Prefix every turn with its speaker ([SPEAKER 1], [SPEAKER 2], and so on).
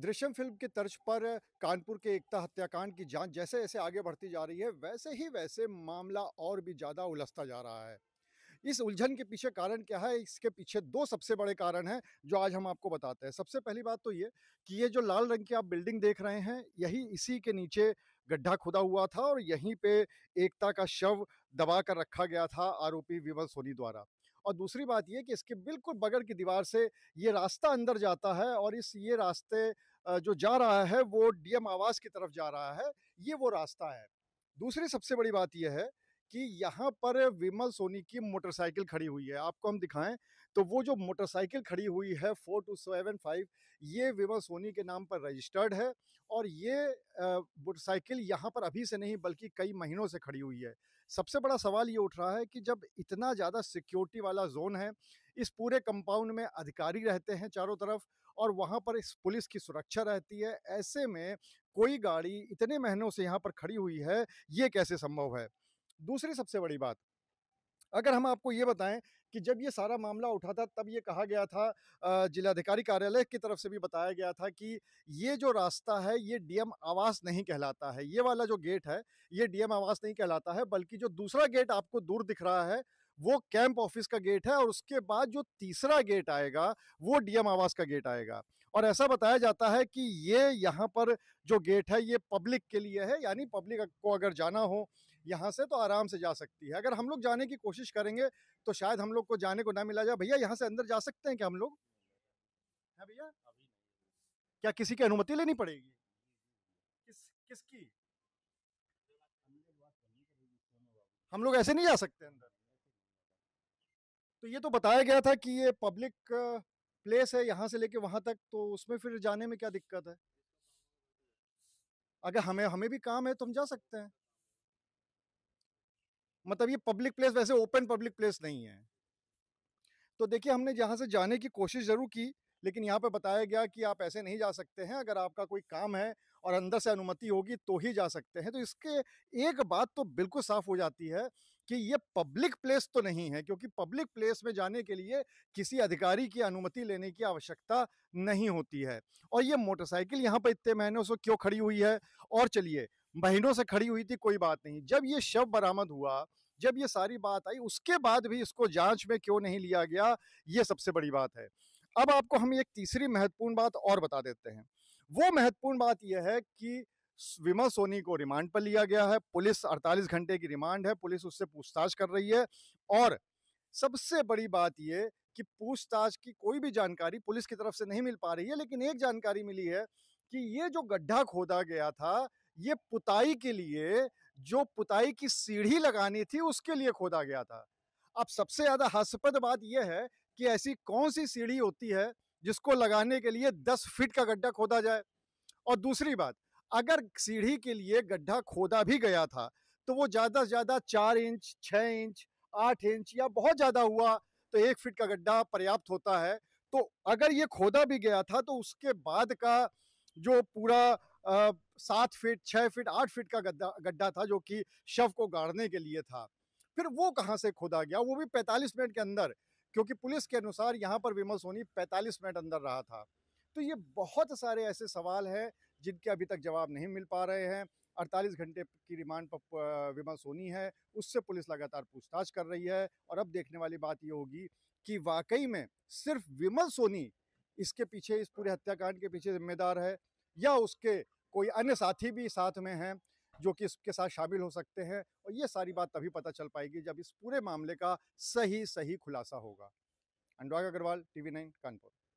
[SPEAKER 1] Drishyam film की तर्ज पर कानपुर के एकता हत्याकांड की जांच जैसे जैसे आगे बढ़ती जा रही है वैसे ही वैसे मामला और भी ज़्यादा उलझता जा रहा है इस उलझन के पीछे कारण क्या है इसके पीछे दो सबसे बड़े कारण हैं जो आज हम आपको बताते हैं सबसे पहली बात तो ये कि ये जो लाल रंग की आप बिल्डिंग देख रहे हैं यही इसी के नीचे गड्ढा खुदा हुआ था और यहीं पे एकता का शव दबा कर रखा गया था आरोपी विमल सोनी द्वारा और दूसरी बात यह कि इसके बिल्कुल बगल की दीवार से ये रास्ता अंदर जाता है और इस ये रास्ते जो जा रहा है वो डीएम आवास की तरफ जा रहा है ये वो रास्ता है दूसरी सबसे बड़ी बात यह है कि यहाँ पर विमल सोनी की मोटरसाइकिल खड़ी हुई है आपको हम दिखाएं तो वो जो मोटरसाइकिल खड़ी हुई है फोर टू सेवन फाइव ये विमल सोनी के नाम पर रजिस्टर्ड है और ये मोटरसाइकिल यहाँ पर अभी से नहीं बल्कि कई महीनों से खड़ी हुई है सबसे बड़ा सवाल ये उठ रहा है कि जब इतना ज़्यादा सिक्योरिटी वाला जोन है इस पूरे कंपाउंड में अधिकारी रहते हैं चारों तरफ और वहाँ पर इस पुलिस की सुरक्षा रहती है ऐसे में कोई गाड़ी इतने महीनों से यहाँ पर खड़ी हुई है ये कैसे संभव है दूसरी सबसे बड़ी बात अगर हम आपको ये बताएं कि जब ये सारा मामला उठा था तब ये कहा गया था जिलाधिकारी कार्यालय की तरफ से भी बताया गया था कि ये जो रास्ता है ये डीएम आवास नहीं कहलाता है ये वाला जो गेट है ये डीएम आवास नहीं कहलाता है बल्कि जो दूसरा गेट आपको दूर दिख रहा है वो कैंप ऑफिस का गेट है और उसके बाद जो तीसरा गेट आएगा वो डीएम आवास का गेट आएगा और ऐसा बताया जाता है कि ये यहाँ पर जो गेट है ये पब्लिक के लिए है यानी पब्लिक को अगर जाना हो यहाँ से तो आराम से जा सकती है अगर हम लोग जाने की कोशिश करेंगे तो शायद हम लोग को जाने को ना मिला जाए भैया यहाँ से अंदर जा सकते हैं क्या हम लोग है भैया क्या किसी की अनुमति लेनी पड़ेगी किस किसकी हम लोग ऐसे नहीं जा सकते अंदर तो ये तो बताया गया था कि ये पब्लिक प्लेस है यहाँ से लेके वहाँ तक तो उसमें फिर जाने में क्या दिक्कत है अगर हमें हमें भी काम है तो हम जा सकते हैं मतलब ये पब्लिक प्लेस वैसे ओपन पब्लिक प्लेस नहीं है तो देखिए हमने यहाँ से जाने की कोशिश ज़रूर की लेकिन यहाँ पे बताया गया कि आप ऐसे नहीं जा सकते हैं अगर आपका कोई काम है और अंदर से अनुमति होगी तो ही जा सकते हैं तो इसके एक बात तो बिल्कुल साफ हो जाती है कि ये पब्लिक प्लेस तो नहीं है क्योंकि पब्लिक प्लेस में जाने के लिए किसी अधिकारी की अनुमति लेने की आवश्यकता नहीं होती है और ये मोटरसाइकिल यहाँ पर इतने महीनों से क्यों खड़ी हुई है और चलिए महीनों से खड़ी हुई थी कोई बात नहीं जब ये शव बरामद हुआ जब ये सारी बात आई उसके बाद भी इसको जांच में क्यों नहीं लिया गया ये सबसे बड़ी बात है अब आपको हम एक तीसरी महत्वपूर्ण बात और बता देते हैं वो महत्वपूर्ण बात यह है कि विमल सोनी को रिमांड पर लिया गया है पुलिस 48 घंटे की रिमांड है पुलिस उससे पूछताछ कर रही है और सबसे बड़ी बात यह कि पूछताछ की कोई भी जानकारी पुलिस की तरफ से नहीं मिल पा रही है लेकिन एक जानकारी मिली है कि ये जो गड्ढा खोदा गया था ये पुताई के लिए जो पुताई की सीढ़ी लगानी थी उसके लिए खोदा गया था अब सबसे ज़्यादा हास्यपद बात यह है कि ऐसी कौन सी सीढ़ी होती है जिसको लगाने के लिए दस फीट का गड्ढा खोदा जाए और दूसरी बात अगर सीढ़ी के लिए गड्ढा खोदा भी गया था तो वो ज़्यादा से ज़्यादा चार इंच छः इंच आठ इंच या बहुत ज़्यादा हुआ तो एक फीट का गड्ढा पर्याप्त होता है तो अगर ये खोदा भी गया था तो उसके बाद का जो पूरा सात फीट छः फीट आठ फीट का गड्ढा गड्ढा था जो कि शव को गाड़ने के लिए था फिर वो कहाँ से खोदा गया वो भी पैंतालीस मिनट के अंदर क्योंकि पुलिस के अनुसार यहाँ पर विमल सोनी पैंतालीस मिनट अंदर रहा था तो ये बहुत सारे ऐसे सवाल हैं जिनके अभी तक जवाब नहीं मिल पा रहे हैं 48 घंटे की रिमांड पर विमल सोनी है उससे पुलिस लगातार पूछताछ कर रही है और अब देखने वाली बात ये होगी कि वाकई में सिर्फ विमल सोनी इसके पीछे इस पूरे हत्याकांड के पीछे जिम्मेदार है या उसके कोई अन्य साथी भी साथ में हैं जो कि इसके साथ शामिल हो सकते हैं और ये सारी बात तभी पता चल पाएगी जब इस पूरे मामले का सही सही खुलासा होगा अनुराग अग्रवाल टीवी नाइन कानपुर